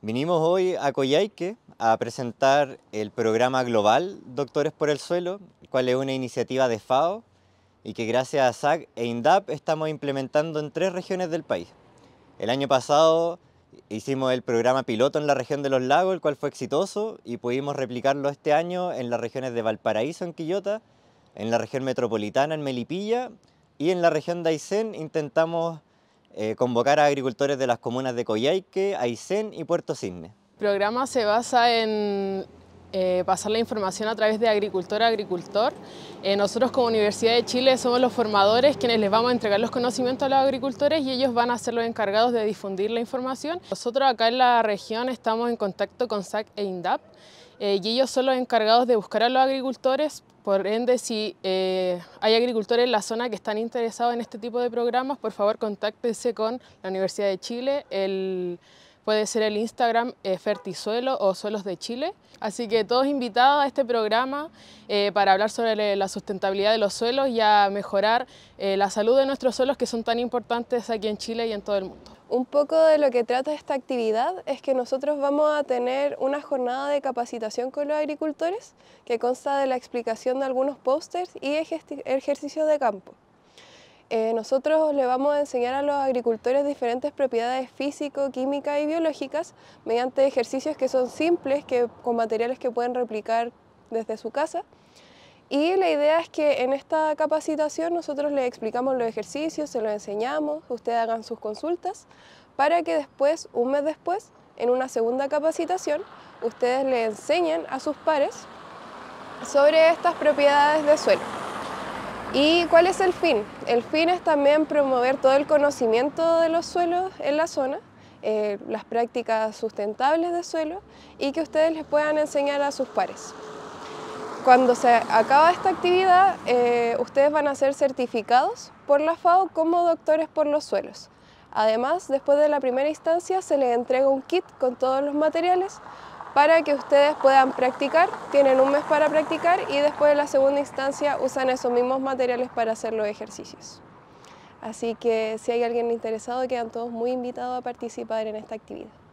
Vinimos hoy a Coyhaique a presentar el programa global Doctores por el Suelo, cual es una iniciativa de FAO y que gracias a SAC e INDAP estamos implementando en tres regiones del país. El año pasado hicimos el programa piloto en la región de Los Lagos, el cual fue exitoso y pudimos replicarlo este año en las regiones de Valparaíso, en Quillota, en la región metropolitana, en Melipilla y en la región de Aysén intentamos eh, convocar a agricultores de las comunas de Coyhaique, Aysén y Puerto Cisne. El programa se basa en eh, pasar la información a través de agricultor a agricultor. Eh, nosotros como Universidad de Chile somos los formadores quienes les vamos a entregar los conocimientos a los agricultores y ellos van a ser los encargados de difundir la información. Nosotros acá en la región estamos en contacto con SAC e INDAP eh, y ellos son los encargados de buscar a los agricultores por ende, si hay agricultores en la zona que están interesados en este tipo de programas, por favor contáctense con la Universidad de Chile, el puede ser el Instagram eh, Fertisuelo o Suelos de Chile. Así que todos invitados a este programa eh, para hablar sobre la sustentabilidad de los suelos y a mejorar eh, la salud de nuestros suelos que son tan importantes aquí en Chile y en todo el mundo. Un poco de lo que trata esta actividad es que nosotros vamos a tener una jornada de capacitación con los agricultores que consta de la explicación de algunos pósters y ejercicios de campo. Eh, nosotros le vamos a enseñar a los agricultores diferentes propiedades físico, químicas y biológicas mediante ejercicios que son simples, que, con materiales que pueden replicar desde su casa. Y la idea es que en esta capacitación nosotros les explicamos los ejercicios, se los enseñamos, ustedes hagan sus consultas, para que después, un mes después, en una segunda capacitación, ustedes le enseñen a sus pares sobre estas propiedades de suelo. ¿Y cuál es el fin? El fin es también promover todo el conocimiento de los suelos en la zona, eh, las prácticas sustentables de suelo y que ustedes les puedan enseñar a sus pares. Cuando se acaba esta actividad, eh, ustedes van a ser certificados por la FAO como doctores por los suelos. Además, después de la primera instancia se les entrega un kit con todos los materiales para que ustedes puedan practicar, tienen un mes para practicar y después en la segunda instancia usan esos mismos materiales para hacer los ejercicios. Así que si hay alguien interesado, quedan todos muy invitados a participar en esta actividad.